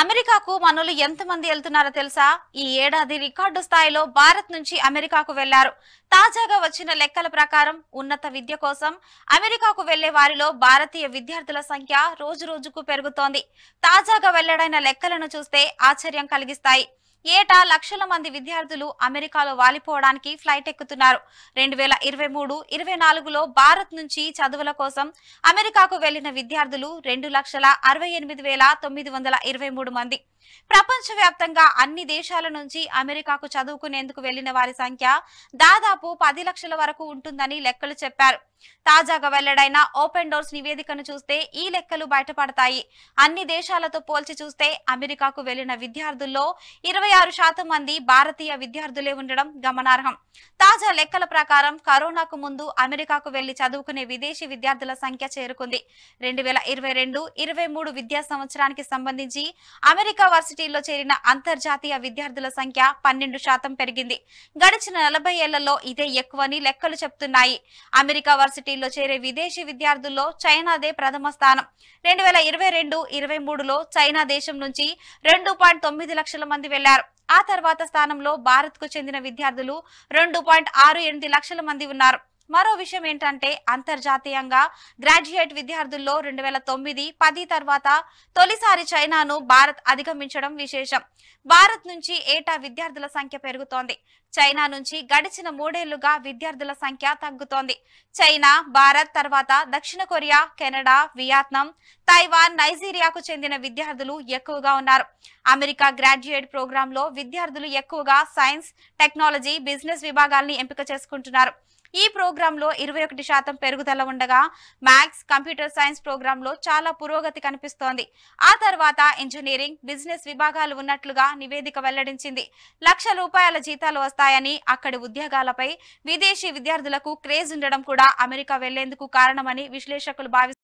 అమెరికాకు మనలు ఎంతమంది వెళ్తున్నారో తెలుసా ఈ ఏడాది రికార్డు స్థాయిలో భారత్ నుంచి అమెరికాకు వెళ్లారు తాజాగా వచ్చిన లెక్కల ప్రకారం ఉన్నత విద్య కోసం అమెరికాకు వెళ్లే వారిలో భారతీయ విద్యార్థుల సంఖ్య రోజు రోజుకు పెరుగుతోంది తాజాగా వెల్లడైన లెక్కలను చూస్తే ఆశ్చర్యం కలిగిస్తాయి ఏటా లక్షల మంది విద్యార్థులు అమెరికాలో వాలిపోవడానికి ఫ్లైట్ ఎక్కుతున్నారు రెండు వేల ఇరవై మూడు ఇరవై నాలుగులో భారత్ నుంచి చదువుల కోసం అమెరికాకు వెళ్లిన విద్యార్థులు రెండు లక్షల అరవై ఎనిమిది వేల తొమ్మిది వందల ఇరవై మూడు మంది ప్రపంచవ్యాప్తంగా అన్ని దేశాల నుంచి అమెరికాకు చదువుకునేందుకు వెళ్లిన వారి సంఖ్య దాదాపు పది లక్షల వరకు ఉంటుందని లెక్కలు చెప్పారు తాజాగా వెల్లడైన ఓపెన్ డోర్స్ నివేదికను చూస్తే ఈ లెక్కలు బయటపడతాయి అన్ని దేశాలతో పోల్చి చూస్తే అమెరికాకు వెళ్లిన విద్యార్థుల్లో ఇరవై ఆరు శాతం మంది భారతీయ విద్యార్థులే ఉండడం గమనార్హం తాజా లెక్కల ప్రకారం కరోనాకు ముందు అమెరికాకు వెళ్లి చదువుకునే విదేశీ విద్యార్థుల సంఖ్య చేరుకుంది రెండు వేల ఇరవై రెండు ఇరవై మూడు విద్యా సంవత్సరానికి సంబంధించి అమెరికా వర్సిటీల్లో చేరిన అంతర్జాతీయ విద్యార్థుల సంఖ్య పన్నెండు శాతం పెరిగింది గడిచిన నలభై ఏళ్లలో ఇదే ఎక్కువని లెక్కలు చెప్తున్నాయి అమెరికా వర్సిటీల్లో చేరే విదేశీ విద్యార్థుల్లో చైనాదే ప్రథమ స్థానం రెండు వేల ఇరవై రెండు ఇరవై మూడులో చైనా దేశం నుంచి రెండు పాయింట్ తొమ్మిది లక్షల మంది వెళ్లారు ఆ తర్వాత స్థానంలో భారత్కు చెందిన విద్యార్థులు రెండు పాయింట్ ఆరు లక్షల మంది ఉన్నారు మరో విషయం ఏంటంటే అంతర్జాతీయంగా గ్రాడ్యుయేట్ విద్యార్థుల్లో రెండు వేల తొమ్మిది పది తర్వాత తొలిసారి చైనాను భారత్ అధిగమించడం విశేషం భారత్ నుంచి ఏటా విద్యార్థుల సంఖ్య పెరుగుతోంది చైనా నుంచి గడిచిన మూడేళ్లుగా విద్యార్థుల సంఖ్య తగ్గుతోంది చైనా భారత్ తర్వాత దక్షిణ కొరియా కెనడా వియత్నాం తైవాన్ నైజీరియాకు చెందిన విద్యార్థులు ఎక్కువగా ఉన్నారు అమెరికా గ్రాడ్యుయేట్ ప్రోగ్రాంలో విద్యార్థులు ఎక్కువగా సైన్స్ టెక్నాలజీ బిజినెస్ విభాగాల్ని ఎంపిక చేసుకుంటున్నారు ఈ ప్రోగ్రాంలో ఇరవై ఒకటి శాతం పెరుగుదల ఉండగా మ్యాథ్స్ కంప్యూటర్ సైన్స్ లో చాలా పురోగతి కనిపిస్తోంది ఆ తర్వాత ఇంజనీరింగ్ బిజినెస్ విభాగాలు ఉన్నట్లుగా నివేదిక వెల్లడించింది లక్ష రూపాయల జీతాలు వస్తాయని అక్కడి ఉద్యోగాలపై విదేశీ విద్యార్థులకు క్రేజ్ ఉండడం కూడా అమెరికా వెళ్లేందుకు కారణమని విశ్లేషకులు భావిస్తారు